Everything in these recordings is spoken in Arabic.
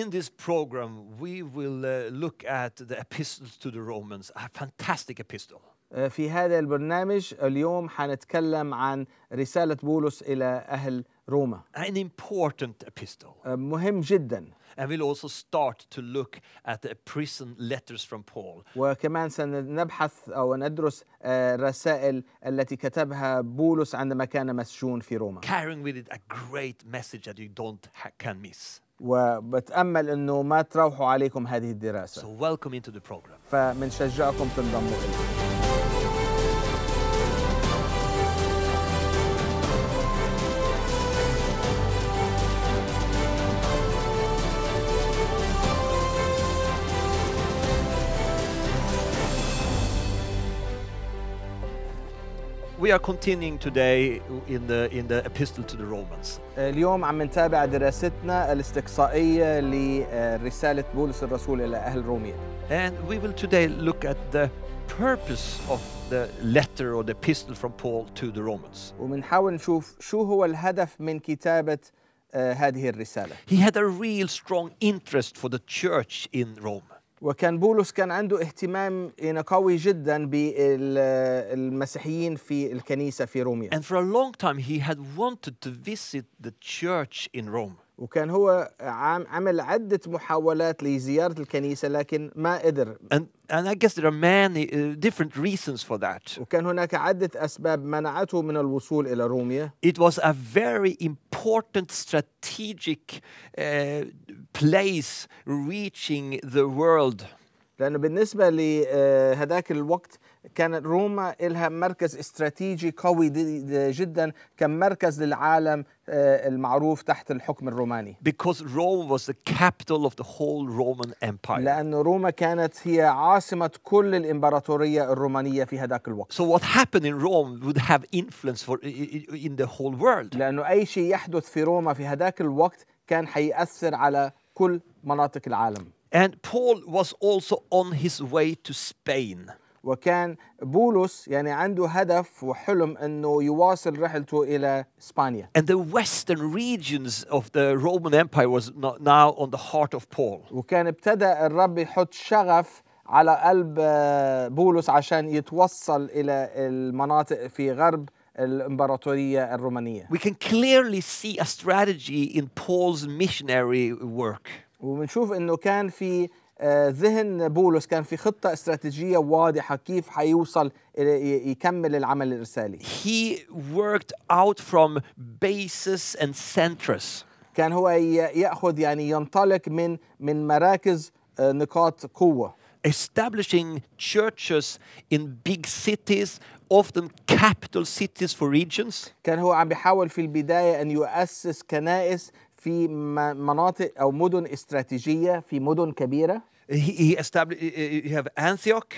in this program, we will uh, look at the Epistle to the Romans, a fantastic epistle. Uh, في هذا البرنامج اليوم حنتكلم عن رسالة بولس إلى أهل روما. An important epistle. Uh, مهم جدا. And we'll also start to look at the prison letters from Paul. وكمان سنبحث أو ندرس uh, الرسائل التي كتبها بولس عندما كان مسجون في روما. Carrying with it a great message that you don't can miss. وبتامل انه ما تروحوا عليكم هذه الدراسه. So welcome into the program. تنضموا الينا. We are continuing today in the in the epistle to the Romans. اليوم عم نتابع دراستنا الاستقصائية لرسالة بولس الرسول إلى أهل روميا. And we will today look at the purpose of the letter or the epistle from Paul to the Romans. وبنحاول نشوف شو هو الهدف من كتابة هذه الرسالة. He had a real strong interest for the church in Rome. وكان بولس كان عنده اهتمام قوي جدا بالمسيحيين في الكنيسة في روميا. And for a long time he had wanted to visit the church in Rome. وكان هو عام عمل عدة محاولات لزيارة الكنيسة لكن ما قدر. And, and I guess there are many uh, different reasons for that. وكان هناك عدة أسباب منعته من الوصول إلى روميا. It was a very important strategic uh, place reaching the world. لأنه بالنسبة لهذاك آه، الوقت كانت روما لها مركز استراتيجي قوي جدا كان مركز للعالم المعروف تحت الحكم الروماني because Rome was the capital of the whole Roman empire لأن روما كانت هي عاصمة كل الإمبراطورية الرومانية في هذاك الوقت so what happened in Rome would have influence for in the whole world لأنه أي شيء يحدث في روما في هذاك الوقت كان حيأثر على كل مناطق العالم and Paul was also on his way to Spain وكان بولس يعني عنده هدف وحلم انه يواصل رحلته الى اسبانيا. And the western regions of the Roman Empire was now on the heart of Paul. وكان ابتدى الرب يحط شغف على قلب آه، بولس عشان يتوصل الى المناطق في غرب الامبراطوريه الرومانيه. We can clearly see a strategy in Paul's missionary work. وبنشوف انه كان في آه، ذهن بولس كان في خطة استراتيجية واضحة كيف حيوصل يكمل العمل الإرسالي. He worked out from bases and centers. كان هو يأخذ يعني ينطلق من من مراكز آه، نقاط قوة. Establishing churches in big cities often capital cities for regions. كان هو عم بيحاول في البداية أن يؤسس كنائس في مناطق او مدن استراتيجيه في مدن كبيره he, he established you have Antioch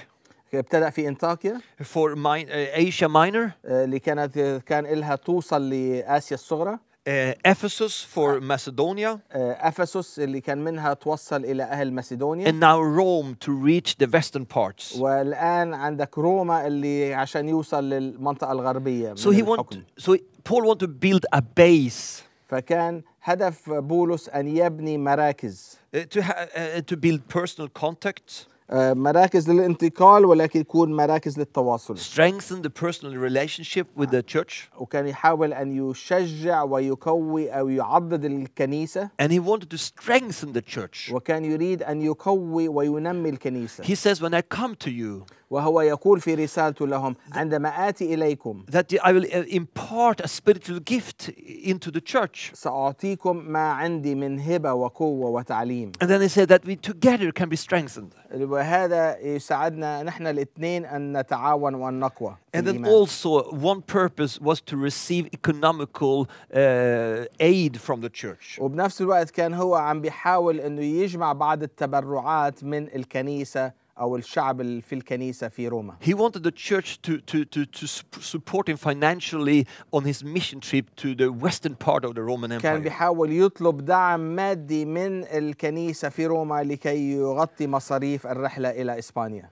ابتدأ في انطاكيا for mine, uh, Asia Minor uh، اللي كانت كان لها توصل لآسيا الصغرى uh, Ephesus for uh، Macedonia. Ephesus اللي كان منها توصل إلى أهل ماسيدونيا. And now Rome to reach the western parts. والآن عندك روما اللي عشان يوصل للمنطقة الغربية so he الحكم. Want, so Paul want to build a base. فكان هدف بولس أن يبني مراكز uh, to, uh, to build personal contacts. مراكز للانتقال ولكن يكون مراكز للتواصل strengthen the personal relationship with the church وكان يحاول ان يشجع ويقوي او يعضد الكنيسه and he wanted to strengthen the church وكان يريد ان يقوي وينمي he says when I come to you وهو يقول في رسالته لهم عندما آتي إليكم that I will uh, impart a spiritual gift into the church سأعطيكم ما عندي من هبة وقوة وتعليم and then he said that we together can be strengthened وهذا يساعدنا نحن الاثنين أن نتعاون وأن نقوى And then also one purpose was to receive economical uh, aid from the church. وبنفس الوقت كان هو عم بيحاول أنه يجمع بعض التبرعات من الكنيسة أو الشعب في الكنيسة في روما. He wanted the church to to to to support him financially on his mission trip to the western part of the Roman Empire. كان بيحاول يطلب دعم مادي من الكنيسة في روما لكي يغطي مصاريف الرحلة إلى إسبانيا.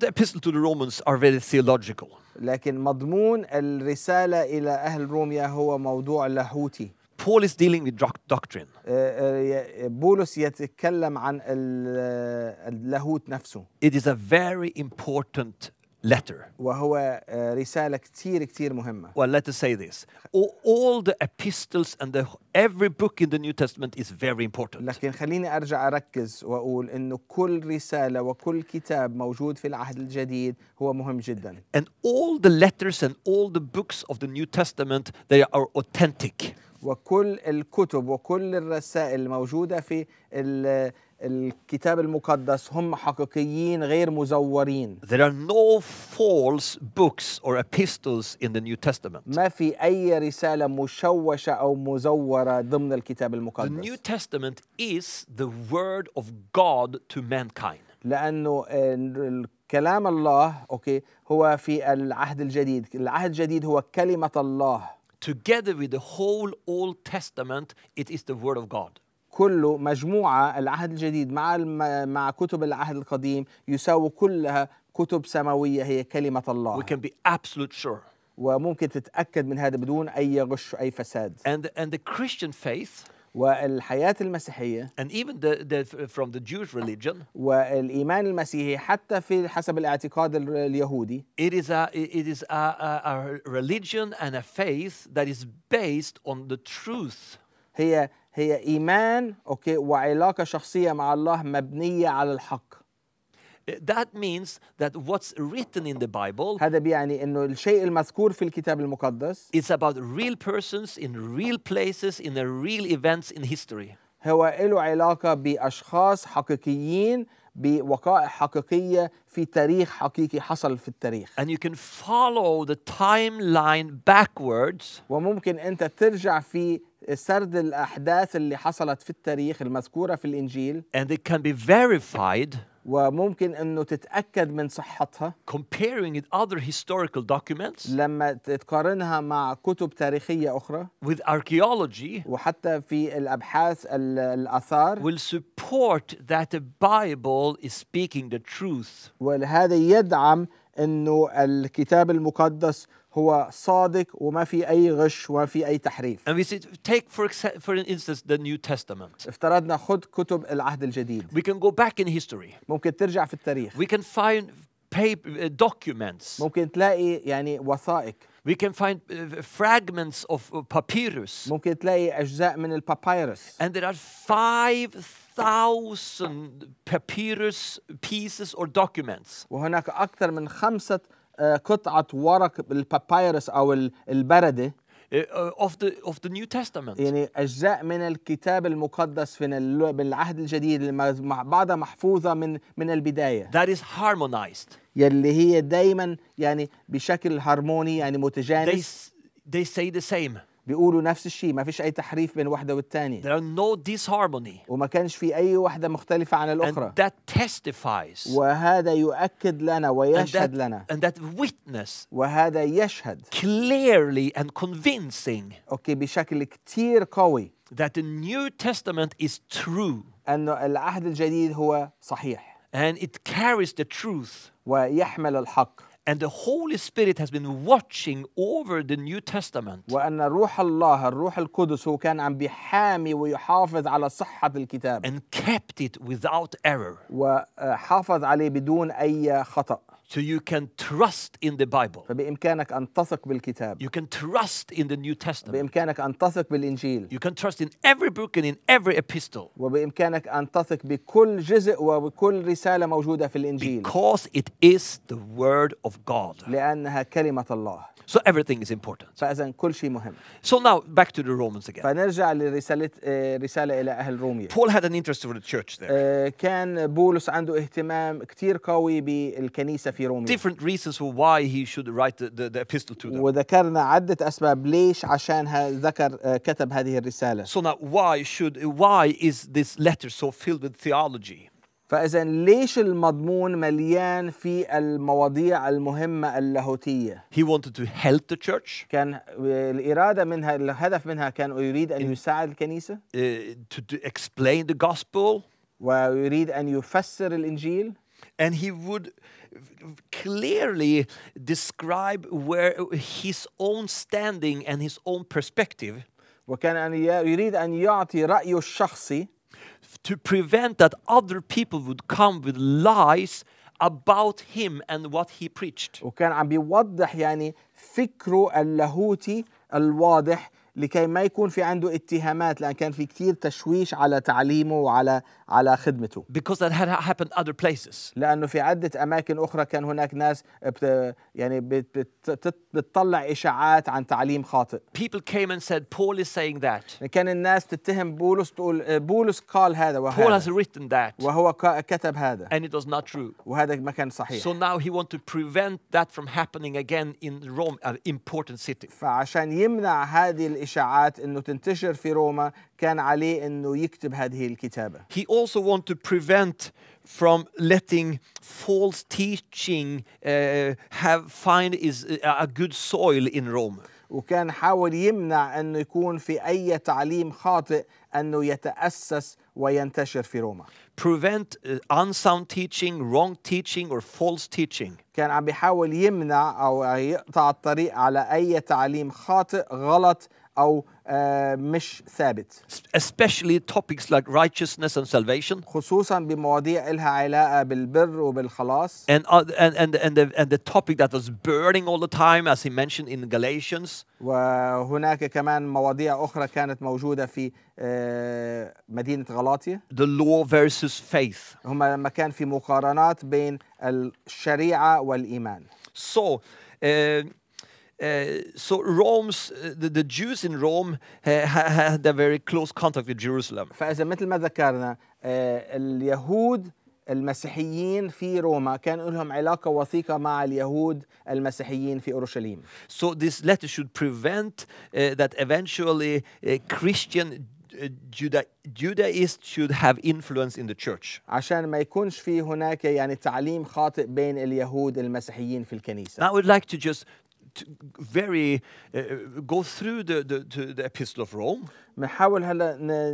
The epistle to the Romans are very theological. لكن مضمون الرسالة إلى أهل روميا هو موضوع لاهوتي. Paul is dealing with doctrine. بولس uh, uh, uh, يتكلم عن اللاهوت نفسه. It is a very important letter. وهو رسالة كتير كتير مهمة. Well, let us say this. All, all the epistles and the, every book in the New Testament is very important. لكن خليني أرجع أركز وأقول إنه كل رسالة وكل كتاب موجود في العهد الجديد هو مهم جدا. And all the letters and all the books of the New Testament they are authentic. وكل الكتب وكل الرسائل الموجودة في الكتاب المقدس هم حقيقيين غير مزورين. There are no false books or epistles in the New Testament. ما في أي رسالة مشوشة أو مزورة ضمن الكتاب المقدس. The New Testament is the word of God to mankind. لأنه كلام الله أوكي هو في العهد الجديد، العهد الجديد هو كلمة الله. together with the whole Old Testament, it is the Word of God. كله مجموعة العهد الجديد مع مع كتب العهد القديم يساوي كلها كتب سماوية هي كلمة الله. We can be absolute sure. وممكن تتأكد من هذا بدون أي غش أي فساد. And and the Christian faith والحياة المسيحية and even the, the, from the Jewish religion والإيمان المسيحي حتى في حسب الاعتقاد اليهودي it is a it is a, a, a religion and a faith that is based on the truth هي هي إيمان أوكي وعلاقة شخصية مع الله مبنية على الحق That means that what's written in the Bible هذا بيعني انه الشيء المذكور في الكتاب المقدس it's about real persons in real places in the real events in history. هو له علاقة بأشخاص حقيقيين بوقائع حقيقية في تاريخ حقيقي حصل في التاريخ. And you can follow the timeline backwards. وممكن أنت ترجع في سرد الأحداث اللي حصلت في التاريخ المذكورة في الإنجيل. And it can be verified. وممكن انه تتاكد من صحتها comparing with other historical documents لما تقارنها مع كتب تاريخيه اخرى with archaeology وحتى في الابحاث الاثار will support that the bible is speaking the truth وهذا يدعم انه الكتاب المقدس هو صادق وما في أي غش وما في أي تحريف. And we say, take for, for instance the New Testament. افترضنا خد كتب العهد الجديد. We can go back in history. ممكن ترجع في التاريخ. We can find paper, documents. ممكن تلاقي يعني وثائق. We can find fragments of papyrus. ممكن تلاقي أجزاء من البابيروس. And there are 5000 papyrus pieces or documents. وهناك أكثر من خمسة آه، قطعه ورق البابايروس او البرده إيه، آه، of the of the New Testament. يعني اجزاء من الكتاب المقدس في العهد الجديد مع بعضها محفوظه من من البدايه. That is harmonized. يلي هي دايما يعني بشكل هارموني يعني متجانس. They, they say the same. بيقولوا نفس الشيء ما فيش اي تحريف بين واحده والثانيه there are no disharmony وما كانش في اي واحده مختلفه عن الاخرى and that testifies وهذا يؤكد لنا ويشهد and that, لنا and that witness وهذا يشهد clearly and convincing اوكي بشكل كثير قوي that the new testament is true ان العهد الجديد هو صحيح and it carries the truth ويحمل الحق And the Holy Spirit has been watching over the New Testament. وأن روح الله الروح القدس هو كان عم بيحامي ويحافظ على صحة الكتاب. And kept it without error. وحافظ عليه بدون أي خطأ. So you can trust in the Bible. فبإمكانك أن تثق بالكتاب. You can trust in the New Testament. بإمكانك أن تثق بالإنجيل. You can trust in every book and in every epistle. وبإمكانك أن تثق بكل جزء وبكل رسالة موجودة في الإنجيل. Because it is the word of God. لأنها كلمة الله. So everything is important. كل شيء مهم. So now back to the Romans again. فنرجع لرسالة رسالة إلى أهل روميا. Paul had an interest for the church there. كان بولس عنده اهتمام كتير قوي بالكنيسة في different reasons for why he should write the, the, the epistle to them وذكرنا عدة أسباب ليش عشان ذكر كتب هذه الرسالة so now why should why is this letter so filled with theology فإذا ليش المضمون مليان في المواضيع المهمة اللاهوتية؟ He wanted to help the church. كان الإرادة منها الهدف منها كان يريد أن يساعد الكنيسة. Uh, to, to explain the gospel. ويريد أن يفسر الإنجيل. And he would clearly describe where his own standing and his own perspective. وكان أن يريد أن يعطي رأيه الشخصي to prevent that other people would come with lies about him and what he preached. وكان عم بيوضح يعني فكره اللاهوتي الواضح لكي ما يكون في عنده اتهامات لان كان في كثير تشويش على تعليمه وعلى على خدمته because that had happened other places لانه في عده اماكن اخرى كان هناك ناس بت يعني بت بتطلع اشاعات عن تعليم خاطئ people came and said Paul is saying that كان الناس تتهم بولس تقول بولس قال هذا وهذا Paul has written that وهو كتب هذا and it was not true وهذا ما كان صحيح so now he want to prevent that from happening again in Rome an important city فعشان يمنع هذه الاشاعات انه تنتشر في روما كان عليه انه يكتب هذه الكتابه. He also want to prevent from letting false teaching uh, have find is uh, a good soil in Rome. وكان حاول يمنع انه يكون في اي تعليم خاطئ انه يتاسس وينتشر في روما. Prevent uh, unsound teaching, wrong teaching or false teaching. كان عم بيحاول يمنع او يقطع الطريق على اي تعليم خاطئ، غلط او مش uh, ثابت especially topics like righteousness and salvation خصوصا بمواضيع إلها علاقة بالبر وبالخلاص and uh, and and and the, and the topic that was burning all the time as he mentioned in Galatians وهناك كمان مواضيع أخرى كانت موجودة في uh, مدينة غلاطية the law versus faith هما لما كان في مقارنات بين الشريعة والإيمان so uh, Eh, so Rome's eh, the, the, Jews in Rome eh, had a very close contact with Jerusalem. فإذا مثل ما ذكرنا اليهود المسيحيين في روما كان لهم علاقة وثيقة مع اليهود المسيحيين في أورشليم. So this letter should prevent uh, that eventually uh, Christian Juda Judaists should have influence in the church. عشان ما يكونش في هناك يعني تعليم خاطئ بين اليهود المسيحيين في الكنيسة. Now I would like to just very uh, go through the, the, the epistle of Rome. نحاول هلا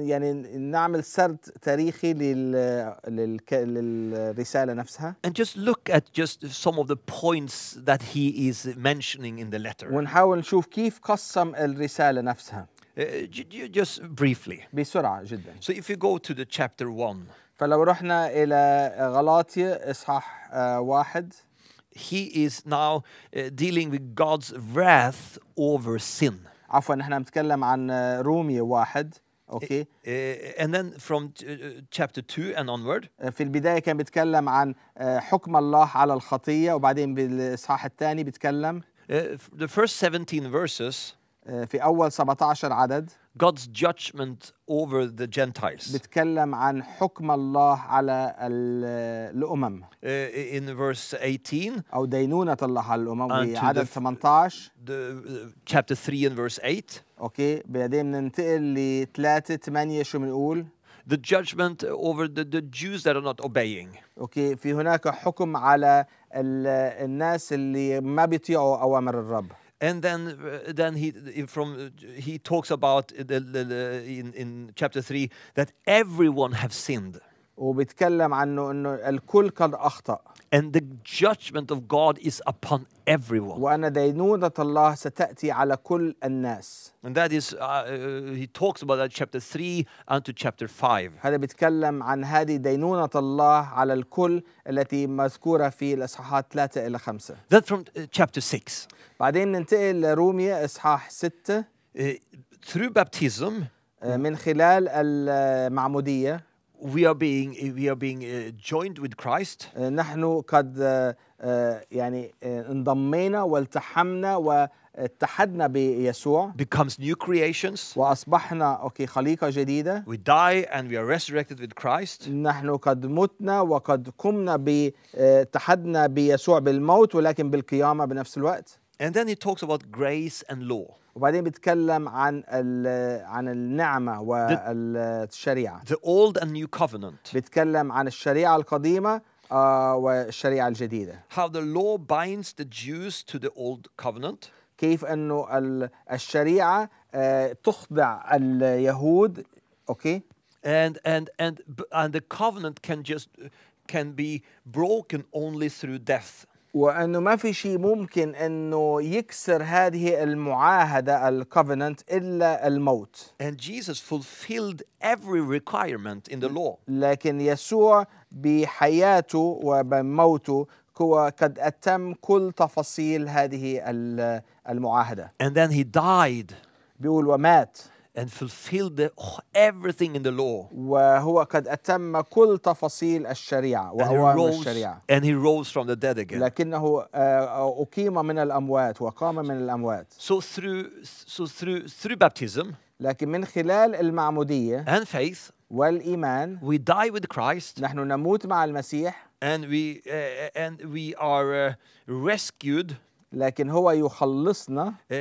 يعني نعمل سرد تاريخي لل للرساله نفسها. And just look at just some of the points that he is mentioning in the letter. ونحاول نشوف كيف قسم الرساله نفسها. Uh, just briefly. بسرعه جدا. So if you go to the chapter 1. فلو رحنا الى غلاطية اصحاح واحد he is now dealing with God's wrath over sin. عفوا نحن نتكلم عن رومية واحد. Okay. and then from chapter 2 and onward. في البداية كان بيتكلم عن حكم الله على الخطية وبعدين بالإصحاح الثاني بيتكلم. Uh, the first 17 verses. في أول 17 عدد God's judgment over the Gentiles. بتكلم عن حكم الله على الأمم. Uh, in verse 18. أو دينونة الله على الأمم في عدد 18. The, uh, chapter 3 in verse 8. أوكي بعدين بننتقل ل 3 8 شو بنقول؟ The judgment over the, the Jews that are not obeying. أوكي في هناك حكم على الناس اللي ما بيطيعوا أوامر الرب. and then uh, then he from he talks about the, the, the, in in chapter 3 that everyone have sinned وبيتكلم عنه انه الكل قد اخطا And the judgment of God is upon everyone. وأن دينونة الله ستأتي على كل الناس. And that is, uh, uh he talks about that chapter 3 to chapter 5. هذا بيتكلم عن هذه دينونة الله على الكل التي مذكورة في الإصحاحات 3 إلى 5. That from uh, chapter 6. بعدين ننتقل لرومية إصحاح 6. Uh, through baptism. آه، من خلال المعمودية. we are being we are being uh, joined with Christ. Uh, نحن قد uh, uh, يعني انضمينا والتحمنا واتحدنا بيسوع. Becomes new creations. وأصبحنا أوكي خليقة جديدة. We die and we are resurrected with Christ. نحن قد متنا وقد قمنا باتحدنا بيسوع بالموت ولكن بالقيامة بنفس الوقت. And then he talks about grace and law. وبعدين بيتكلم عن عن النعمه والشريعه the old and new covenant بيتكلم عن الشريعه القديمه والشريعه الجديده how the law binds the Jews to the old covenant كيف انه الشريعه تخضع اليهود اوكي and and and and the covenant can just can be broken only through death وانه ما في شيء ممكن انه يكسر هذه المعاهده الكوفننت الا الموت. And Jesus fulfilled every requirement in the law. لكن يسوع بحياته وبموته هو قد اتم كل تفاصيل هذه المعاهده. And then he died. بيقول ومات. and fulfilled the, everything in the law. وهو قد أتم كل تفاصيل الشريعة وأوامر and الشريعة. And he rose from the dead again. لكنه أقيم من الأموات وقام من الأموات. So through so through through baptism. لكن من خلال المعمودية. And faith. والإيمان. We die with Christ. نحن نموت مع المسيح. And we uh, and we are uh, rescued. لكن هو يخلصنا uh,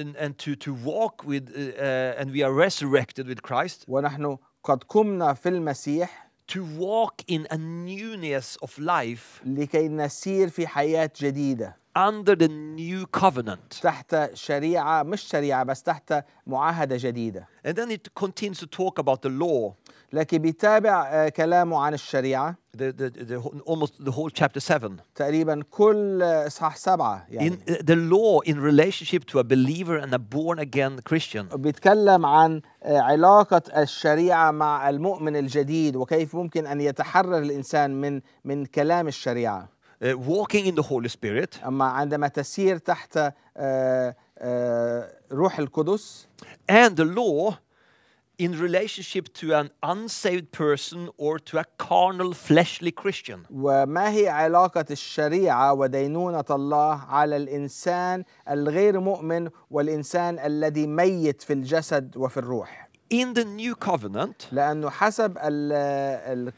and, and to, to walk with uh, and we are resurrected with Christ ونحن قد قمنا في المسيح to walk in a newness of life لكي نسير في حياة جديدة under the new covenant تحت شريعة مش شريعة بس تحت معاهدة جديدة and then it continues to talk about the law لكن بيتابع آه، كلامه عن الشريعة the, the, the, the, almost the whole chapter seven. تقريبا كل اصحاح سبعة يعني in the law in relationship to a believer and a born again Christian بيتكلم عن آه، علاقة الشريعة مع المؤمن الجديد وكيف ممكن أن يتحرر الإنسان من من كلام الشريعة uh, walking in the Holy Spirit أما عندما تسير تحت uh, uh, روح القدس and the law in relationship to an unsaved person or to a carnal fleshly Christian. وما هي علاقة الشريعة ودينونة الله على الإنسان الغير مؤمن والإنسان الذي ميت في الجسد وفي الروح. In the new covenant, لأنه حسب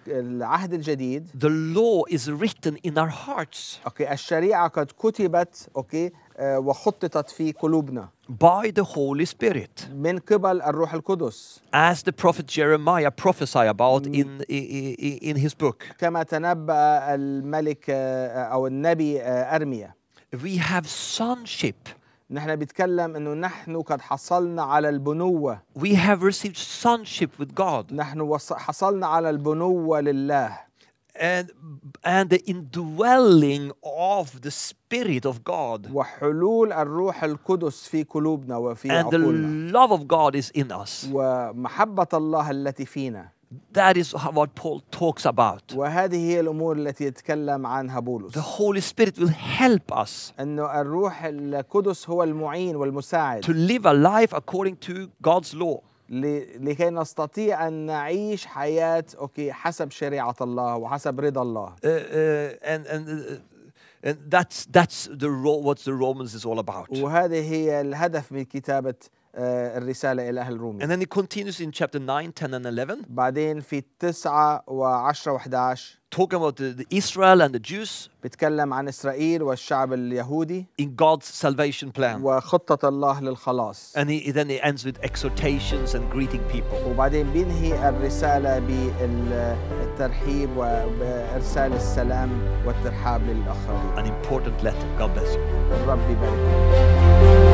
العهد الجديد, the law is written in our hearts. أوكي الشريعة قد كتبت أوكي آه، وخططت في قلوبنا by the Holy Spirit من قبل الروح القدس as the prophet Jeremiah prophesied about in, in his book كما تنبأ الملك آه، أو النبي آه، أرميا we have sonship نحن بيتكلم انه نحن قد حصلنا على البنوه we have received sonship with god نحن حصلنا على البنوه لله and, and the indwelling of the Spirit of God. وحلول الروح And the love of God is in us. That is what Paul talks about. The Holy Spirit will help us. To live a life according to God's law. لكي نستطيع أن نعيش حياة أوكي حسب شريعة الله وحسب رضا الله. Uh, uh, uh, and that's that's the what the Romans is all about. وهذه هي الهدف من كتابة الرسالة إلى أهل رومي. And then it continues in chapter 9, 10 and 11. بعدين في 9 و10 و11 talking about the, the Israel and the Jews. بيتكلم عن إسرائيل والشعب اليهودي. In God's salvation plan. وخطة الله للخلاص. And he, then he ends with exhortations and greeting people. وبعدين بينهي الرسالة بالترحيب وإرسال السلام والترحاب للآخرين. An important letter. God bless you. الرب يبارك.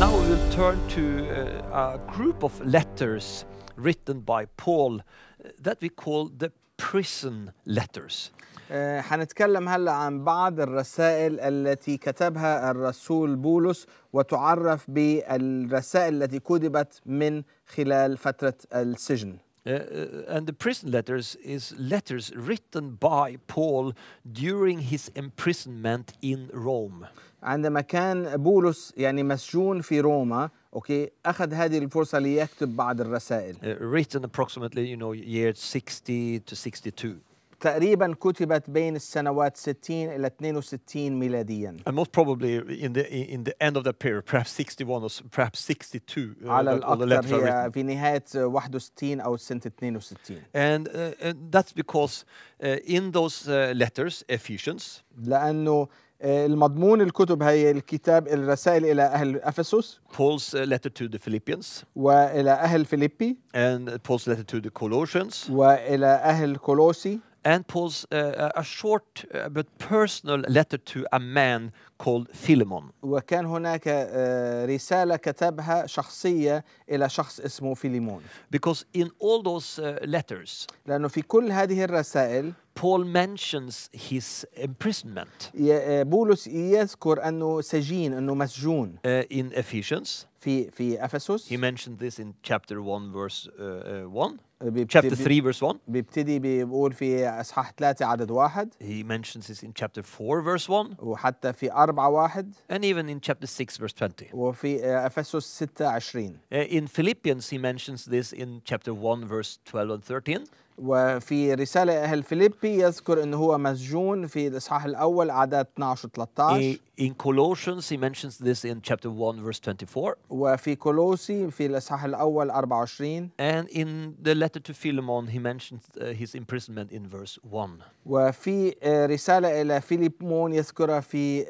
Now we will turn to uh, a group of letters written by Paul uh, that we call the prison letters. Uh, حنتكلم هلا عن بعض الرسائل التي كتبها الرسول بولس وتعرف بالرسائل التي كتبت من خلال فترة السجن. Uh, uh and the prison letters is letters written by Paul during his imprisonment in Rome. عندما كان بولس يعني مسجون في روما اوكي اخذ هذه الفرصه ليكتب بعض الرسائل written approximately you know year 60 to 62 تقريبا كتبت بين السنوات 60 الى 62 ميلاديا and most probably in the in the end of that period perhaps 61 or perhaps 62 على الاكثر هي في نهايه 61 او سنه 62 and, uh, and that's because uh, in those uh, letters Ephesians لانه المضمون الكتب هي الكتاب الرسائل إلى أهل أفسس Paul's letter to the Philippians وإلى أهل فيليبي and Paul's letter to the Colossians وإلى أهل كولوسي and Paul's uh, a short but personal letter to a man called Philemon. وكان هناك آه، رسالة كتبها شخصية إلى شخص اسمه فيليمون. Because in all those uh, letters. لأنه في كل هذه الرسائل. Paul mentions his imprisonment. آه، بولس يذكر أنه سجين أنه مسجون. Uh, in Ephesians. في في افسس he mentioned this in chapter 1 verse uh, uh, 1 uh, chapter 3 verse 1 بيبتدي بيقول في اصحاح 3 عدد 1 he mentions this in chapter 4 verse 1 وحتى في 4 1 and even in chapter 6 verse 20 وفي افسس 20 in Philippians he mentions this in chapter 1 verse 12 and 13 وفي رسالة أهل فيليبي يذكر أنه هو مسجون في الإصحاح الأول عدد 12 13 In Colossians he mentions this in chapter 1 verse 24 وفي كولوسي في الإصحاح الأول 24 And in the letter to Philemon he mentions his imprisonment in verse 1 وفي رسالة إلى فيليبمون يذكرها في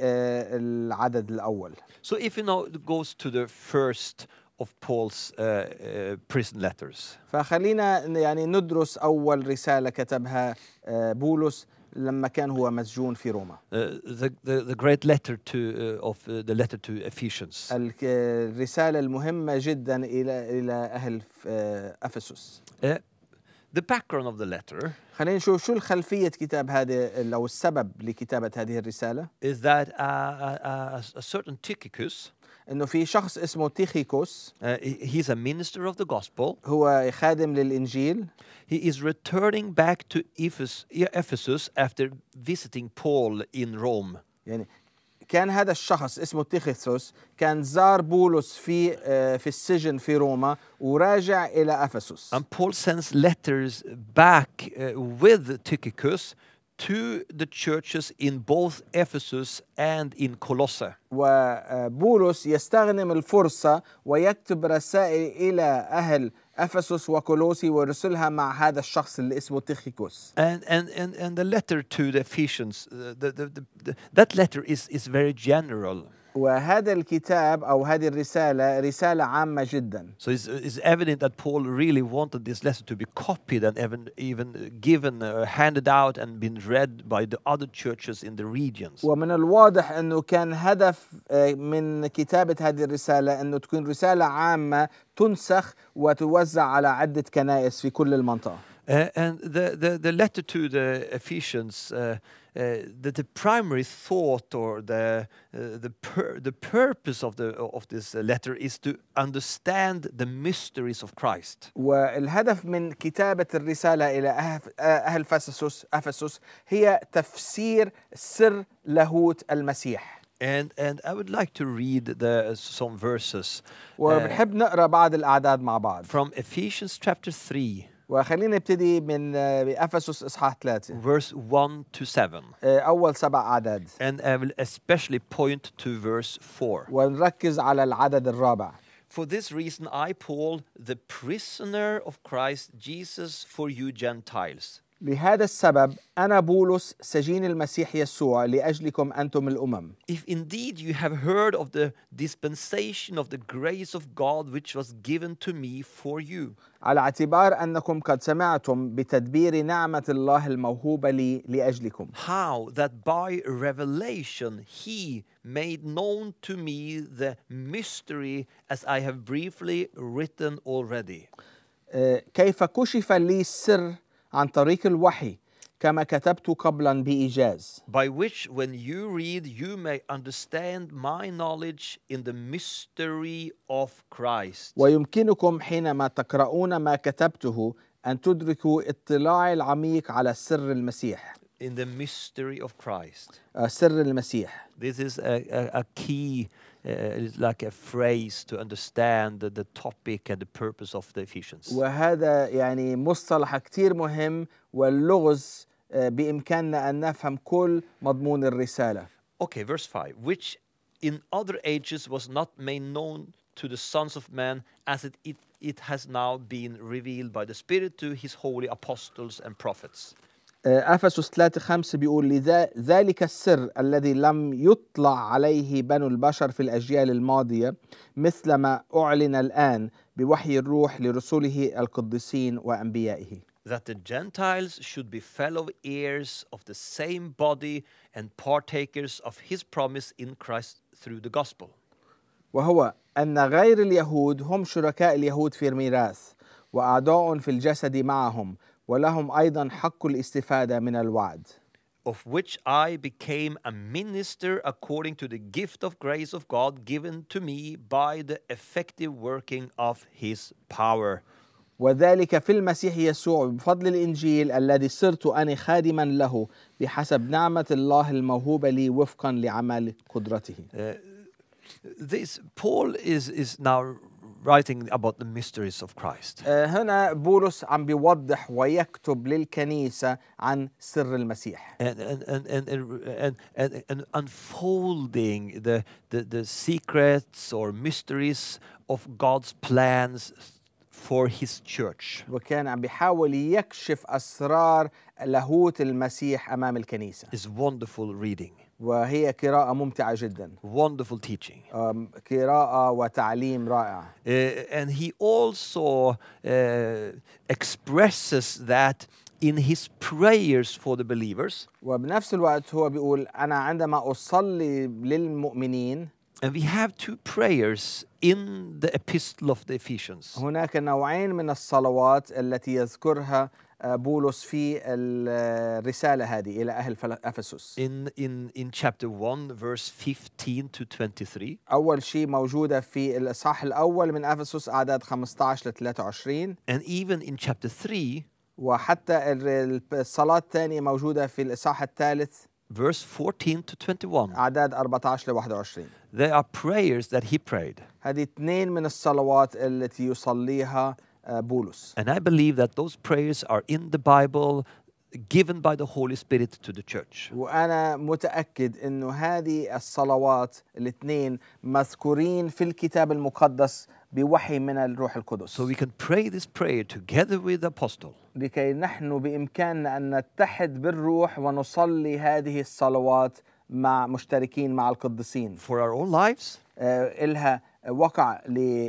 العدد الأول So if you now goes to the first of Paul's uh, uh, prison letters. فخلينا يعني ندرس أول رسالة كتبها آه، بولس لما كان هو مسجون في روما. Uh, the, the, the great letter to uh, of uh, the letter to Ephesians. الرسالة المهمة جدا إلى إلى أهل آه، أفسس. Uh, the background of the letter خلينا نشوف شو الخلفية كتاب هذا أو السبب لكتابة هذه الرسالة. Is that a, a, a certain Tychicus انه في شخص اسمه تيخيكوس uh, he's a minister of the gospel هو خادم للانجيل he is returning back to Ephes Ephesus after visiting Paul in Rome يعني كان هذا الشخص اسمه تيخيسوس كان زار بولس في في السجن في روما وراجع الى افسس and Paul sends letters back uh, with Tychicus to the churches in both Ephesus and in Colossae. وبولس يستغنم الفرصة ويكتب رسائل إلى أهل وكولوسي ويرسلها مع هذا الشخص اللي اسمه تيخيكوس. And and and and the letter to the Ephesians, uh, the, the, the, the, that letter is is very general. وهذا الكتاب أو هذه الرسالة رسالة عامة جدا. So it's, it's evident that Paul really wanted this lesson to be copied and even, even given, uh, handed out and been read by the other churches in the regions. ومن الواضح أنه كان هدف من كتابة هذه الرسالة أنه تكون رسالة عامة تنسخ وتوزع على عدة كنائس في كل المنطقة. Uh, and the, the, the letter to the Ephesians uh, Uh, that the primary thought or the uh, the pur the purpose of the of this uh, letter is to understand the mysteries of Christ. والهدف من كتابة الرسالة إلى أهل أفسسوس أفسس هي تفسير سر لاهوت المسيح. And and I would like to read the some verses. وبنحب نقرا بعض الأعداد مع بعض. From Ephesians chapter 3. وخلينا نبتدي من افسس اصحاح 3 verse 1 to 7 اول سبع اعداد and I will especially point to verse 4 ونركز على العدد الرابع For this reason I Paul the prisoner of Christ Jesus for you Gentiles لهذا السبب أنا بولس سجين المسيح يسوع لأجلكم أنتم الأمم. If indeed you have heard of the dispensation of the grace of God which was given to me for you. على اعتبار أنكم قد سمعتم بتدبير نعمة الله الموهوبة لي لأجلكم. How that by revelation he made known to me the mystery as I have briefly written already. كيف كشف لي السر عن طريق الوحي كما كتبت قبلا بإيجاز by which when you read you may understand my knowledge in the mystery of Christ ويمكنكم حينما تقرؤون ما كتبته أن تدركوا اطلاعي العميق على سر المسيح in the mystery of Christ. سر uh, This is a, a, a key, uh, like a phrase to understand the, the, topic and the purpose of the Ephesians. وهذا يعني مصطلح كتير مهم واللغز بإمكاننا أن نفهم كل مضمون الرسالة. Okay, verse 5. Which in other ages was not made known to the sons of men, as it, it, it has now been revealed by the Spirit to his holy apostles and prophets. آه، افسس 3 5 بيقول لذا ذلك السر الذي لم يطلع عليه بنو البشر في الاجيال الماضيه مثل ما اعلن الان بوحي الروح لرسله القديسين وانبيائه. That the Gentiles should be fellow heirs of the same body and partakers of his promise in Christ through the gospel. وهو ان غير اليهود هم شركاء اليهود في الميراث واعضاء في الجسد معهم ولهم أيضا حق الاستفادة من الوعد of which I became a minister according to the gift of grace of God given to me by the effective working of his power. وذلك في المسيح يسوع بفضل الإنجيل الذي صرت أنا خادما له بحسب نعمة الله الموهوبة لي وفقا لعمل قدرته. Uh, this Paul is, is now writing about the mysteries of Christ. Uh, هنا بولس عم بيوضح ويكتب للكنيسة عن سر المسيح. And and and and and, and, and unfolding the, the the secrets or mysteries of God's plans for his church. وكان عم بيحاول يكشف أسرار لاهوت المسيح أمام الكنيسة. It's wonderful reading. وهي قراءة ممتعة جدا. Wonderful teaching. قراءة وتعليم رائع. Uh, and he also uh, expresses that in his prayers for the believers. وبنفس الوقت هو بيقول أنا عندما أصلي للمؤمنين. And we have two prayers in the epistle of the Ephesians. هناك نوعين من الصلوات التي يذكرها آه، بولس في الرسالة هذه إلى أهل أفسس. In in in chapter 1 verse 15 to 23. أول شيء موجودة في الإصحاح الأول من أفسس أعداد 15 ل 23. And even in chapter 3 وحتى الصلاة الثانية موجودة في الإصحاح الثالث verse 14 to 21. أعداد 14 ل 21. They are prayers that he prayed. هذه اثنين من الصلوات التي يصليها uh, Bolus. And I believe that those prayers are in the Bible given by the Holy Spirit to the church. وأنا متأكد إنه هذه الصلوات الاثنين مذكورين في الكتاب المقدس بوحي من الروح القدس. So we can pray this prayer together with the apostle. لكي نحن بإمكاننا أن نتحد بالروح ونصلي هذه الصلوات مع مشتركين مع القديسين. For our own lives. Uh, إلها وقع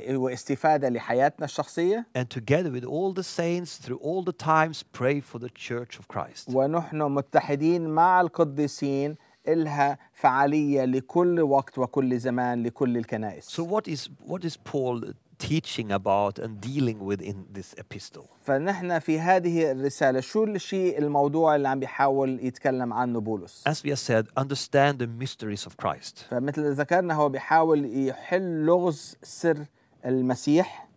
واستفادة لحياتنا الشخصية. And together with all the saints through all the times pray for the church of Christ. ونحن متحدين مع القديسين إلها فعالية لكل وقت وكل زمان لكل الكنائس. So what is what is Paul teaching about and dealing with in this epistle. فنحن في هذه الرسالة شو الشيء الموضوع اللي عم بيحاول يتكلم عنه بولس؟ As we have said, understand the mysteries of Christ. فمثل ذكرنا هو بيحاول يحل لغز سر المسيح.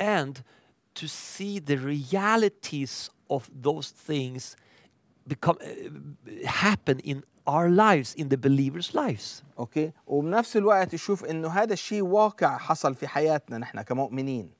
And to see the realities of those things become eh, happen in our lives in the believers lives اوكي وبنفس الوقت يشوف انه هذا الشيء واقع حصل في حياتنا نحن كمؤمنين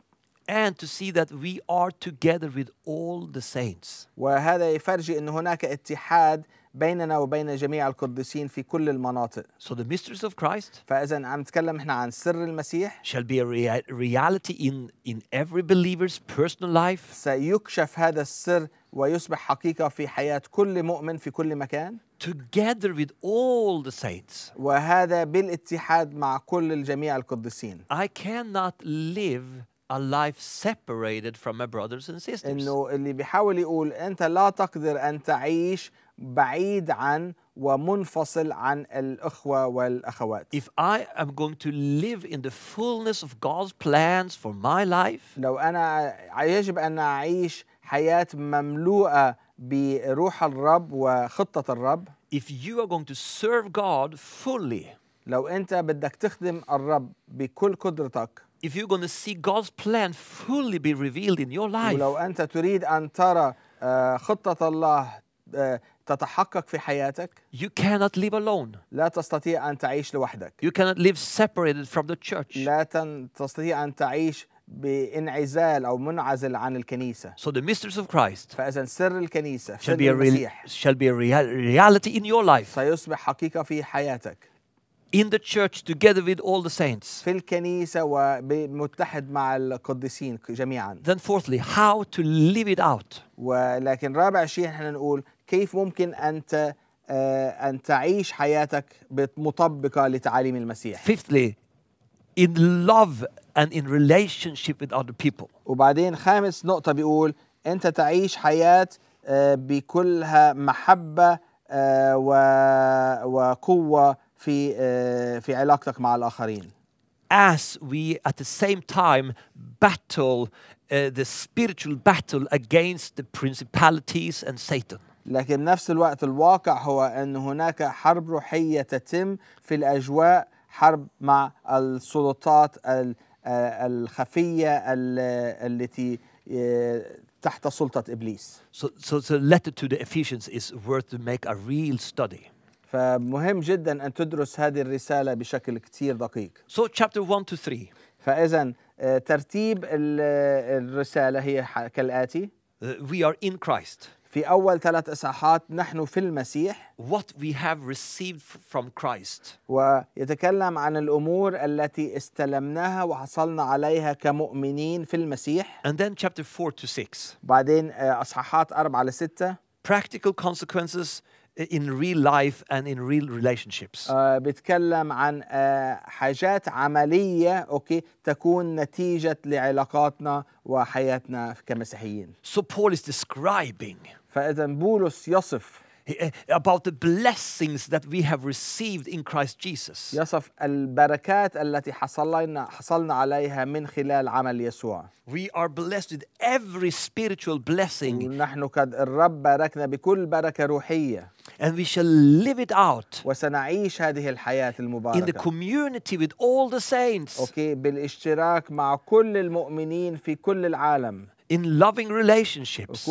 and to see that we are together with all the saints وهذا يفرجي انه هناك اتحاد بيننا وبين جميع القديسين في كل المناطق. So the mysteries of Christ فإذا عم نتكلم احنا عن سر المسيح shall be a reality in in every believer's personal life. سيكشف هذا السر ويصبح حقيقة في حياة كل مؤمن في كل مكان together with all the saints. وهذا بالاتحاد مع كل الجميع القديسين. I cannot live a life separated from my brothers and sisters. إنه اللي بيحاول يقول أنت لا تقدر أن تعيش بعيد عن ومنفصل عن الأخوة والأخوات. If I am going to live in the fullness of God's plans for my life. لو أنا يجب أن أعيش حياة مملوءة بروح الرب وخطة الرب if you are going to serve God fully لو انت بدك تخدم الرب بكل قدرتك if you're going to see God's plan fully be revealed in your life ولو انت تريد ان ترى خطة الله تتحقق في حياتك you cannot live alone لا تستطيع ان تعيش لوحدك you cannot live separated from the church لا تستطيع ان تعيش بانعزال او منعزل عن الكنيسه. So the mysteries of Christ. فاذا سر الكنيسه shall be a المسيح shall be a reality in your life. سيصبح حقيقه في حياتك. In the church together with all the saints. في الكنيسه ومتحد مع القديسين جميعا. Then fourthly, how to live it out. ولكن رابع شيء احنا نقول كيف ممكن انت آه، أن تعيش حياتك مطبقة لتعاليم المسيح. Fifthly, in love and in relationship with other people. وبعدين خامس نقطة بيقول أنت تعيش حياة بكلها محبة وقوة في في علاقتك مع الآخرين. As we at the same time battle uh, the spiritual battle against the principalities and Satan. لكن نفس الوقت الواقع هو أن هناك حرب روحية تتم في الأجواء حرب مع السلطات ال الخفيه التي آه، تحت سلطه ابليس. So, so the letter to the Ephesians is worth to make a real study. فمهم جدا ان تدرس هذه الرساله بشكل كثير دقيق. So chapter 1 to 3. فاذا آه، ترتيب الرساله هي كالاتي. Uh, we are in Christ. في أول ثلاث إصحاحات نحن في المسيح what we have received from Christ ويتكلم عن الأمور التي استلمناها وحصلنا عليها كمؤمنين في المسيح and then chapter 4 to 6 بعدين آه، إصحاحات 4 ل 6 practical consequences in real life and in real relationships. آه بيتكلم عن آه، حاجات عملية أوكي تكون نتيجة لعلاقاتنا وحياتنا كمسيحيين. So Paul is describing فإذا بولس يصف eh, about the blessings that we have received in Christ Jesus. يصف البركات التي حصلنا حصلنا عليها من خلال عمل يسوع. We are blessed with every spiritual blessing. نحن قد الرب باركنا بكل بركة روحية. And we shall live it out. وسنعيش هذه الحياة المباركة. In the community with all the saints. أوكي بالاشتراك مع كل المؤمنين في كل العالم. in loving relationships.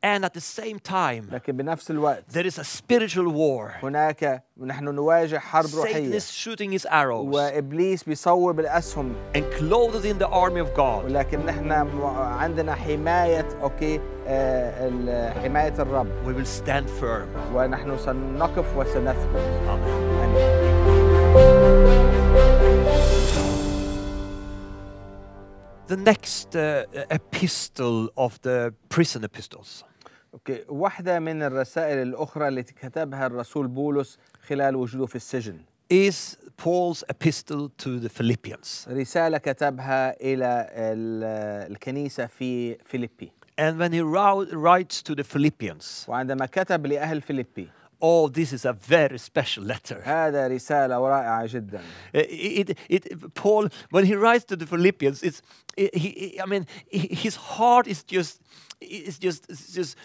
And at the same time, الوقت there is a spiritual war. هناك Satan is shooting his arrows. And clothed in the army of God. ولكن نحن عندنا حماية أوكي حماية الرب. We will stand firm. ونحن سنقف وسنثبت. Amen. the next uh, epistle of the prison epistles. اوكي واحدة من الرسائل الأخرى التي كتبها الرسول بولس خلال وجوده في السجن. Is Paul's epistle to the Philippians. رسالة كتبها إلى الكنيسة في فيليبي. And when he writes to the Philippians. وعندما كتب لأهل فيليبي. Oh, this is a very special letter. هذا uh, It, it, Paul, when he writes to the Philippians, it's, he, I mean, his heart is just, is just, it's just,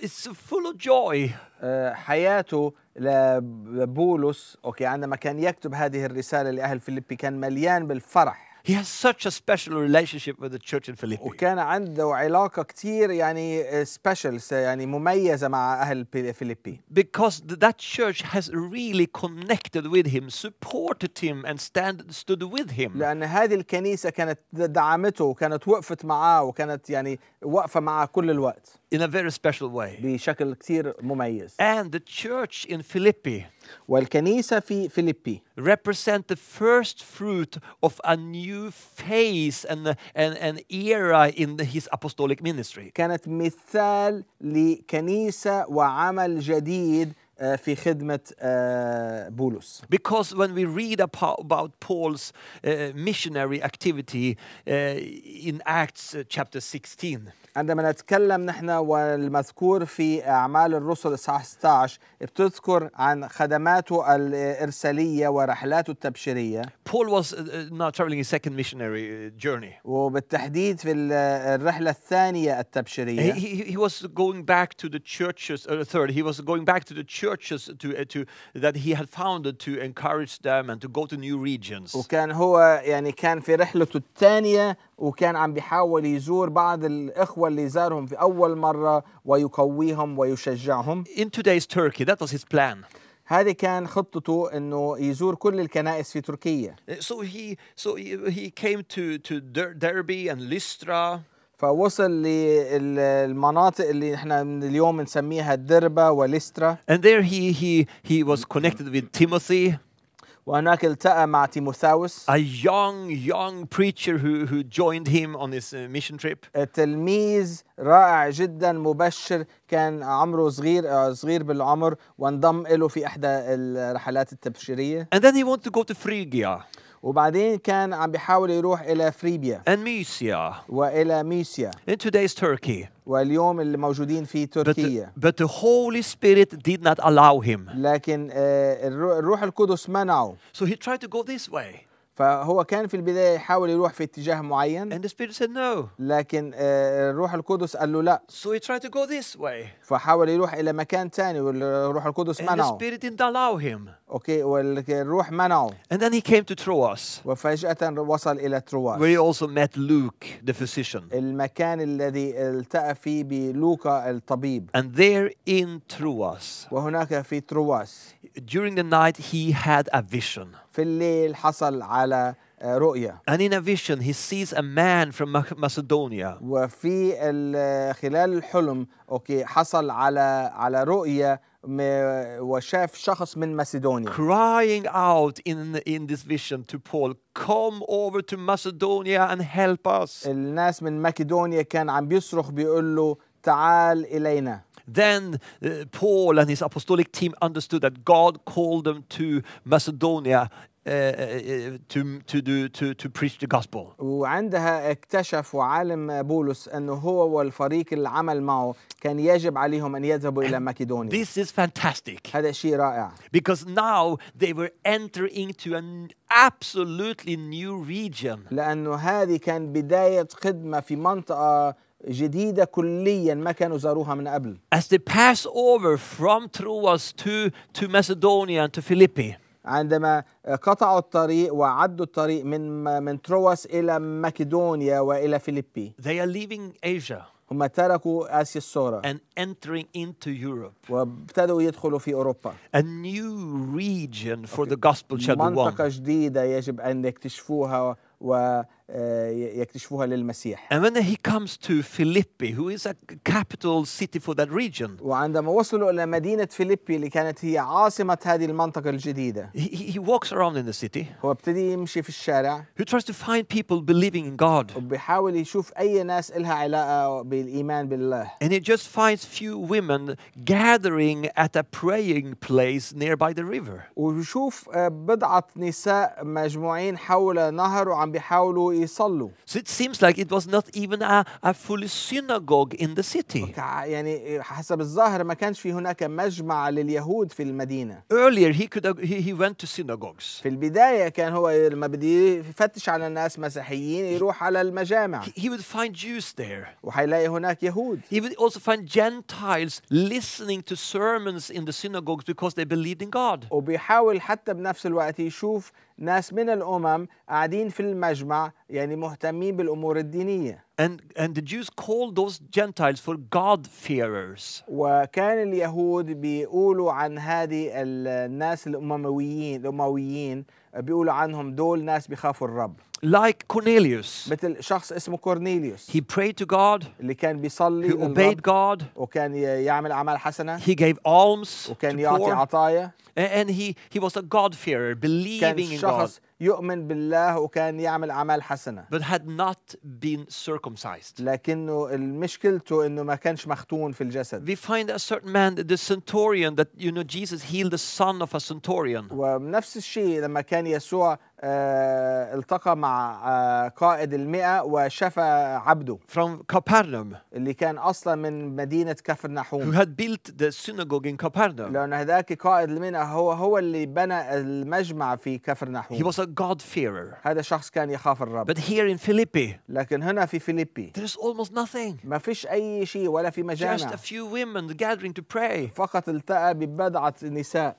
it's full of joy. Uh, حياته لبولس، أوكي، عندما كان يكتب هذه الرسالة لأهل فيليبي كان مليان بالفرح. He has such a special relationship with the church in Philippi. وكان عنده علاقة كتير يعني special يعني مميزة مع أهل فيليبي. Because that church has really connected with him, supported him and stand, stood with him. لأن هذه الكنيسة كانت دعمته وكانت وقفت معاه وكانت يعني واقفة معاه كل الوقت in a very special way. بشكل كثير مميز. And the church in Philippi والكنيسة في فيليبي represent the first fruit of a new phase and, an era in the, his apostolic ministry. كانت مثال لكنيسة وعمل جديد Eh, في خدمة eh, بولس. Because when we read about Paul's eh, missionary activity in Acts chapter 16. عندما نتكلم نحن والمذكور في أعمال الرسل إصحاح 16 بتذكر عن خدماته الإرسالية ورحلاته التبشيرية. Paul was not traveling his second missionary journey. وبالتحديد في الرحلة الثانية التبشيرية. He, he, he was going back to the churches, third, he was going back to the church churches to, eh, to, that he had founded to encourage them and to go to new regions. وكان هو يعني كان في رحلته الثانية وكان عم بيحاول يزور بعض الإخوة اللي زارهم في أول مرة ويقويهم ويشجعهم. In today's Turkey, that was his plan. هذه كان خطته انه يزور كل الكنائس في تركيا. Eh, so he so he came to to Derby and Lystra. فوصل للمناطق اللي احنا من اليوم نسميها الدربة وليسترا. And there he he he was connected with Timothy. وهناك التقى مع تيموثاوس. A young young preacher who who joined him on his uh, mission trip. تلميذ رائع جدا مبشر كان عمره صغير آه، صغير بالعمر وانضم له في احدى الرحلات التبشيريه. And then he wanted to go to Phrygia. وبعدين كان عم بيحاول يروح الى فريبيا and Mysia والى ميسيا in today's Turkey واليوم اللي موجودين في تركيا but, but the Holy Spirit did not allow him لكن آه، الروح القدس منعه so he tried to go this way فهو كان في البداية يحاول يروح في اتجاه معين And the Spirit said no. لكن آه، الروح القدس قال له لا so he tried to go this way. فحاول يروح إلى مكان ثاني والروح القدس And منعه the Spirit didn't allow him. أوكي والروح منعه And then he came to Troas. وفجأة وصل إلى ترواس Where he also met Luke the physician. المكان الذي التقى فيه بلوكا الطبيب And there in Troas. وهناك في ترواس During the night he had a vision. في الليل حصل على آه، رؤية. And in a vision he sees a man from Macedonia. وفي خلال الحلم اوكي حصل على على رؤية وشاف شخص من ماسيدونيا. Crying out in in this vision to Paul, come over to Macedonia and help us. الناس من مقدونيا كان عم بيصرخ بيقول له تعال إلينا. Then uh, Paul and his apostolic team understood that God called them to Macedonia uh, uh, to, to, do, to, to preach the gospel. وعندها اكتشف عالم بولس انه هو والفريق اللي عمل معه كان يجب عليهم ان يذهبوا الى مقدونيا. This is fantastic. هذا شيء رائع. Because now they were entering to an absolutely new region. لانه هذه كان بدايه خدمه في منطقه جديدة كليا ما كانوا زاروها من قبل. As they pass over from Troas to to Macedonia and to Philippi. عندما قطعوا الطريق وعدوا الطريق من من تروس إلى مقدونيا وإلى فيليبي. They are leaving Asia. هم تركوا آسيا الصغرى. And entering into Europe. وابتدوا يدخلوا في أوروبا. A new region for the gospel shall be won. منطقة جديدة يجب أن يكتشفوها و يكتشفوها للمسيح. And when he comes to Philippi, who is a capital city for that region. وعندما وصلوا إلى مدينة فيليبي اللي كانت هي عاصمة هذه المنطقة الجديدة. He, he walks around in the city. هو ابتدي يمشي في الشارع. He tries to find people believing in God. وبيحاول يشوف أي ناس إلها علاقة بالإيمان بالله. And he just finds few women gathering at a praying place nearby the river. ويشوف بضعة نساء مجموعين حول نهر وعم بيحاولوا يصلوا. So it seems like it was not even a, a full synagogue in the city. يعني حسب الظاهر ما كانش في هناك مجمع لليهود في المدينة. Earlier he could he, he went to synagogues. في البداية كان هو لما بدي يفتش على الناس مسيحيين يروح على المجامع. He, he would find Jews there. وهيلاقي هناك يهود. He would also find Gentiles listening to sermons in the synagogues because they believed in God. وبيحاول حتى بنفس الوقت يشوف ناس من الأمم قاعدين في المجمع يعني مهتمين بالأمور الدينية. And, and the Jews called those Gentiles for God-fearers. وكان اليهود بيقولوا عن هذه الناس الأمويين الأمويين بيقولوا عنهم دول ناس بيخافوا الرب. like Cornelius. مثل شخص اسمه كورنيليوس. He prayed to God. اللي كان بيصلي He obeyed God. وكان يعمل أعمال حسنة. He gave alms. وكان يعطي عطايا. And he he was a God fearer, believing in God. يؤمن بالله وكان يعمل أعمال حسنة but had not been circumcised. لكنه مشكلته انه ما كانش مختون في الجسد. We find a certain man the centurion that you know Jesus healed the son of a centurion. ونفس الشيء لما كان يسوع آه، التقى مع آه، قائد المئة وشفى عبده from Capernaum اللي كان أصلا من مدينة كفرنحوم who had built the synagogue in Capernaum لأن هذاك قائد المئة هو هو اللي بنى المجمع في كفرنحوم he was a God-fearer. هذا شخص كان يخاف الرب. But here in Philippi, لكن هنا في فيليبي there's almost nothing. ما فيش أي شيء ولا في مجانا. Just a few women gathering to pray. فقط التقى ببضعة نساء.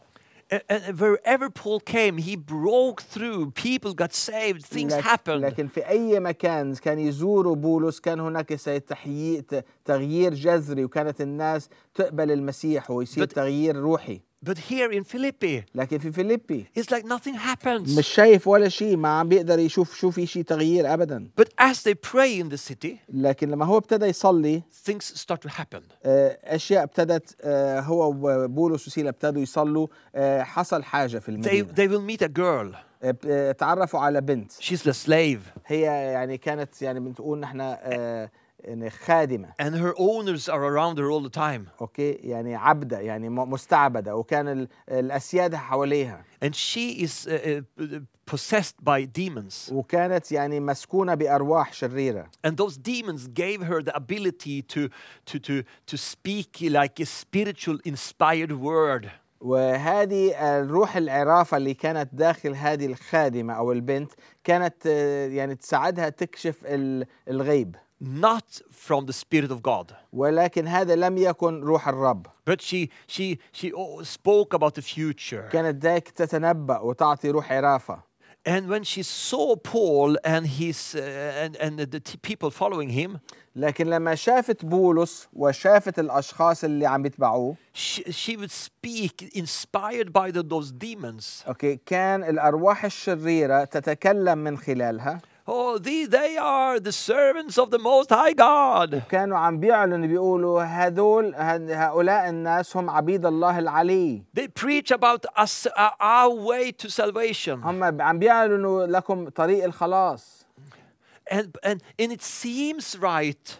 And wherever Paul came, he broke through. People got saved. Things happened. لكن في أي مكان كان يزوره بولس كان هناك تغيير جذري وكانت الناس تقبل المسيح ويصير تغيير روحي. But here in Philippi, لكن في فيليبي it's like nothing happens. مش شايف ولا شيء ما عم بيقدر يشوف شو في شيء تغيير ابدا But as they pray in the city, لكن لما هو ابتدى يصلي things start to happen. آه، اشياء ابتدت آه، هو وبولس وسيلا ابتدوا يصلوا آه، حصل حاجه في المدينه they will meet a girl. تعرفوا على بنت She's the slave. هي يعني كانت يعني بنقول نحن uh, خادمة and her owners are around her all the time اوكي يعني عبدة يعني مستعبدة وكان الأسياد حواليها and she is uh, uh, possessed by demons وكانت يعني مسكونة بأرواح شريرة and those demons gave her the ability to to to to speak like a spiritual inspired word وهذه الروح العرافة اللي كانت داخل هذه الخادمة أو البنت كانت آه، يعني تساعدها تكشف الغيب not from the spirit of God. ولكن هذا لم يكن روح الرب. But she she she spoke about the future. كانت ذاك تتنبأ وتعطي روح عرافة. And when she saw Paul and his uh, and and the people following him, لكن لما شافت بولس وشافت الأشخاص اللي عم يتبعوه, she, she would speak inspired by the, those demons. Okay, كان الأرواح الشريرة تتكلم من خلالها. Oh, they, they are the servants of the Most High God. كانوا عم بيعلنوا بيقولوا هذول هؤلاء الناس هم عبيد الله العلي. They preach about us, uh, our way to salvation. هم عم بيعلنوا لكم طريق الخلاص. And, and, and it seems right.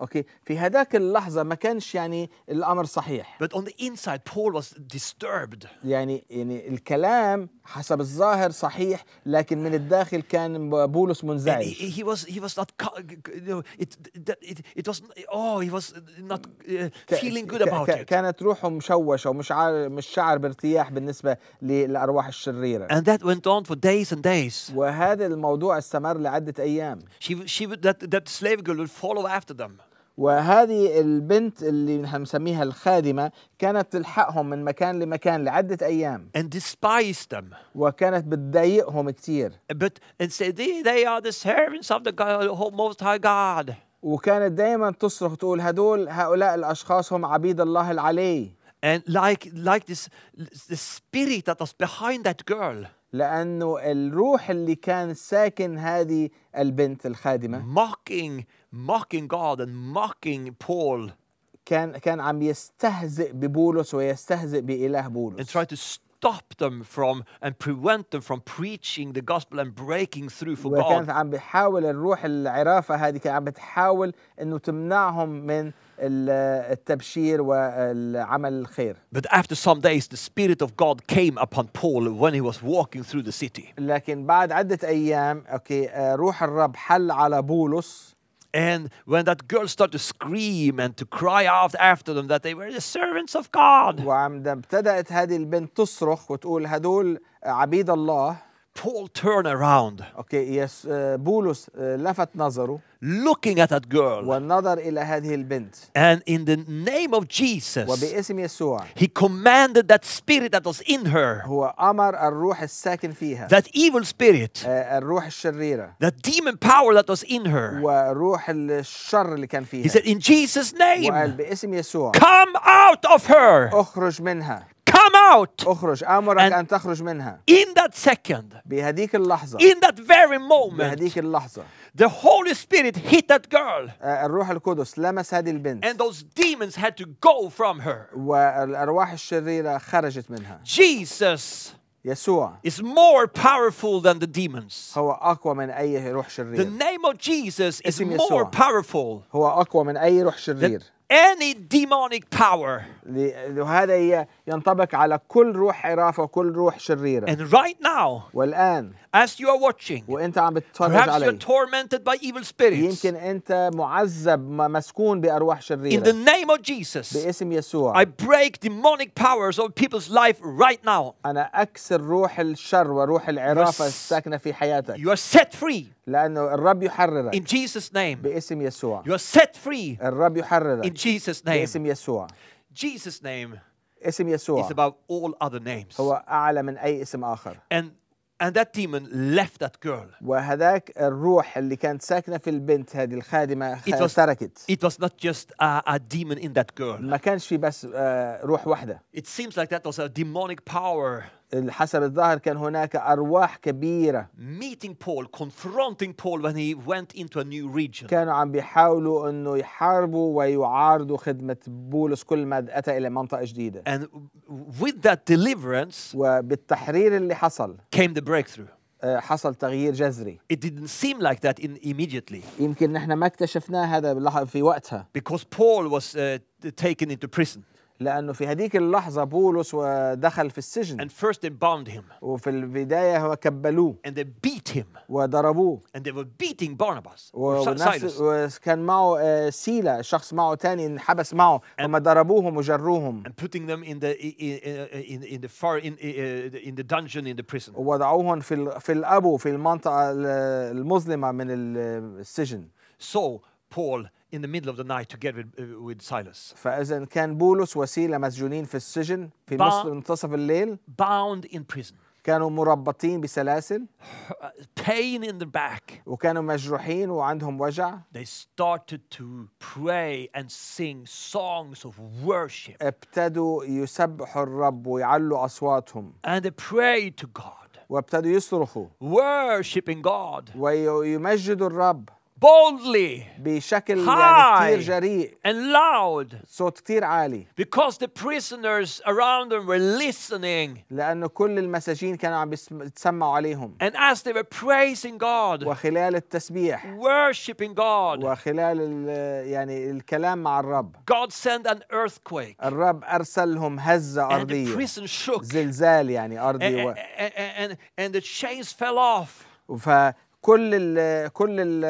اوكي في هذاك اللحظه ما كانش يعني الامر صحيح but on the inside Paul was disturbed يعني يعني الكلام حسب الظاهر صحيح لكن من الداخل كان بولس منزعج he was he was not you know, it, it, it was oh he was not uh, feeling good about it كانت روحه مشوشه ومش عار مش شعر بارتياح بالنسبه للارواح الشريره and that went on for days and days وهذا الموضوع استمر لعده ايام she she that that slave girl would follow after them وهذه البنت اللي هنسميها الخادمة كانت تلحقهم من مكان لمكان لعدة أيام and despised them وكانت بتضايقهم كتير but and say they, they are the servants of the God, most high God وكانت دايما تصرخ تقول هدول هؤلاء الأشخاص هم عبيد الله العلي and like like this the spirit that was behind that girl لأنه الروح اللي كان ساكن هذه البنت الخادمة mocking mocking God and mocking Paul. كان كان عم يستهزئ ببولس ويستهزئ بإله بولس. And try to stop them from and prevent them from preaching the gospel and breaking through for God. وكانت عم بتحاول الروح العرافة هذه كانت عم بتحاول إنه تمنعهم من التبشير والعمل الخير. But after some days the spirit of God came upon Paul when he was walking through the city. لكن بعد عدة أيام أوكي روح الرب حل على بولس. And when that girl started to scream and to cry out after them that they were the servants of God. وعندما ابتدأت هذه البنت تصرخ وتقول هدول عبيد الله. Paul turned around. yes, يس بولس لفت نظره looking at that girl. البنت. And in the name of Jesus. يسوع. He commanded that spirit that was in her. فيها. That evil spirit. الروح uh, الشريرة. That demon power that was in her. فيها. He said in Jesus name. يسوع. Come out of her. منها come out. اخرج آمرك أن تخرج منها. In that second. بهذيك اللحظة. In that very moment. بهذيك اللحظة. The Holy Spirit hit that girl. الروح القدس لمس هذه البنت. And those demons had to go from her. والأرواح الشريرة خرجت منها. Jesus. يسوع is more powerful than the demons. هو أقوى من أي روح شرير. The name of Jesus is more powerful. هو أقوى من أي روح شرير any demonic power. وهذا ينطبق على كل روح إرافة وكل روح شريرة. And right now, والآن as you are watching, وأنت عم بتتفرج perhaps علي. you're tormented by evil spirits. يمكن أنت معذب مسكون بأرواح شريرة. In the name of Jesus, باسم يسوع. I break demonic powers of people's life right now. أنا أكسر روح الشر وروح العرافة الساكنة في حياتك. You are set free. لأنه الرب يحررك In Jesus name باسم يسوع You are set free الرب يحررك In Jesus name باسم يسوع Jesus name اسم يسوع is above all other names هو أعلى من أي اسم آخر And And that demon left that girl. وهذاك الروح اللي كانت ساكنة في البنت هذه الخادمة it was, تركت. It was not just a, a demon in that girl. ما كانش في بس uh, روح واحدة. It seems like that was a demonic power. حسب الظاهر كان هناك أرواح كبيرة meeting Paul confronting Paul when he went into a new region كانوا عم بيحاولوا أنه يحاربوا ويعارضوا خدمة بولس كل ما أتى إلى منطقة جديدة and with that deliverance وبالتحرير اللي حصل came the breakthrough حصل تغيير جذري. It didn't seem like that in immediately. يمكن نحن ما اكتشفناه هذا في وقتها. Because Paul was uh, taken into prison. لأنه في هذيك اللحظة بولس ودخل في السجن. And first they bound him. وفي البداية هو كبلوه. And they beat him. وضربوه. And they were beating Barnabas. ونفس وكان معه آه، سيلا شخص معه تاني انحبس معه هم ضربوهم وجروهم. And putting them in the in in the far in in the dungeon in the prison. ووضعوهم في في الأبو في المنطقة المظلمة من السجن. So Paul in the middle of the night together with, uh, with Silas. فإذا كان بولس وسيلة مسجونين في السجن في نصف منتصف الليل. Bound in prison. كانوا مربطين بسلاسل. Pain in the back. وكانوا مجروحين وعندهم وجع. They started to pray and sing songs of worship. ابتدوا يسبحوا الرب ويعلوا أصواتهم. And they prayed to God. وابتدوا يصرخوا. Worshiping God. ويمجدوا الرب boldly بشكل يعني جريء and loud صوت كثير عالي because the prisoners around them were listening لانه كل المساجين كانوا عم يتسمعوا عليهم and as they were praising God وخلال التسبيح worshiping God وخلال يعني الكلام مع الرب God sent an earthquake الرب ارسلهم هزه ارضيه and the prison shook زلزال يعني ارضي and, and, and, and the chains fell off كل ال كل الـ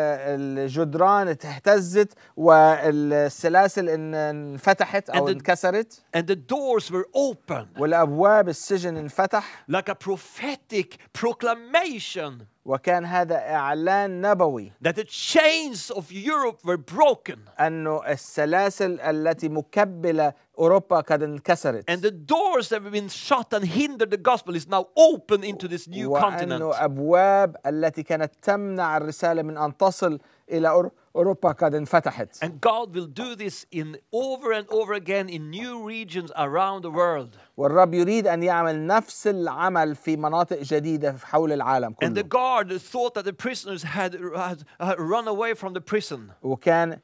الجدران اهتزت والسلاسل ان انفتحت او انكسرت and the doors were open. والابواب السجن انفتح like a prophetic proclamation وكان هذا اعلان نبوي that the chains of Europe were broken. انه السلاسل التي مكبله Europa kad And the doors that have been shut and hindered the gospel is now open into this new continent. أبواب التي كانت تمنع الرسالة من أن تصل إلى أوروبا قد انفتحت. And God will do this in over and over again in new regions around the world. والرب يريد أن يعمل نفس العمل في مناطق جديدة حول العالم كله. And the guard thought that the prisoners had, had, had run away from the prison. وكان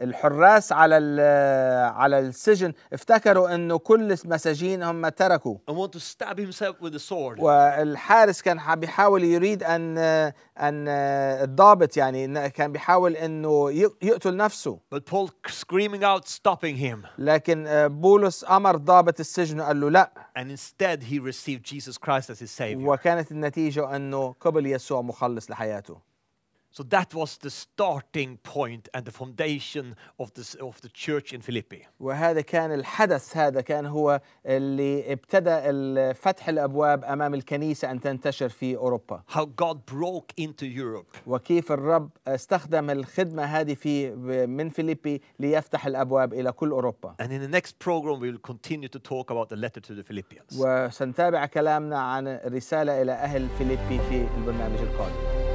الحراس على على السجن افتكروا انه كل المساجين هم تركوا. And want to stab himself with the sword. والحارس كان بيحاول يريد ان ان الضابط يعني كان بيحاول انه يقتل نفسه. But Paul screaming out stopping him. لكن آه، بولس امر ضابط السجن انه قال له لا and instead he received Jesus Christ as his savior وكانت النتيجه انه قبل يسوع مخلص لحياته So that was the starting point and the foundation of the of the church in Philippi. وهذا كان الحدث هذا كان هو اللي ابتدى فتح الابواب امام الكنيسه ان تنتشر في اوروبا. How God broke into Europe. وكيف الرب استخدم الخدمه هذه في من فيليبي ليفتح الابواب الى كل اوروبا. And in the next program we will continue to talk about the letter to the Philippians. وسنتابع كلامنا عن الرساله الى اهل فيليبي في البرنامج القادم.